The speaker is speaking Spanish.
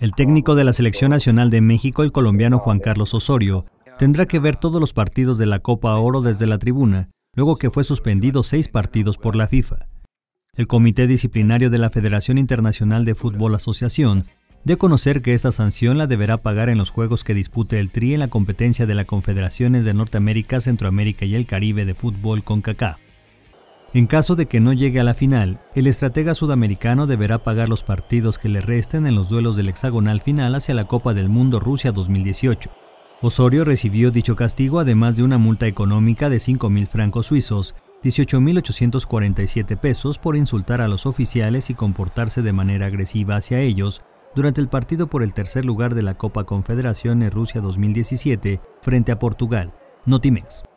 El técnico de la Selección Nacional de México, el colombiano Juan Carlos Osorio, tendrá que ver todos los partidos de la Copa Oro desde la tribuna, luego que fue suspendido seis partidos por la FIFA. El Comité Disciplinario de la Federación Internacional de Fútbol Asociación de conocer que esta sanción la deberá pagar en los juegos que dispute el TRI en la competencia de las Confederaciones de Norteamérica, Centroamérica y el Caribe de Fútbol con CACAF. En caso de que no llegue a la final, el estratega sudamericano deberá pagar los partidos que le resten en los duelos del hexagonal final hacia la Copa del Mundo Rusia 2018. Osorio recibió dicho castigo además de una multa económica de 5.000 francos suizos, 18.847 pesos por insultar a los oficiales y comportarse de manera agresiva hacia ellos durante el partido por el tercer lugar de la Copa Confederaciones Rusia 2017 frente a Portugal, Notimex.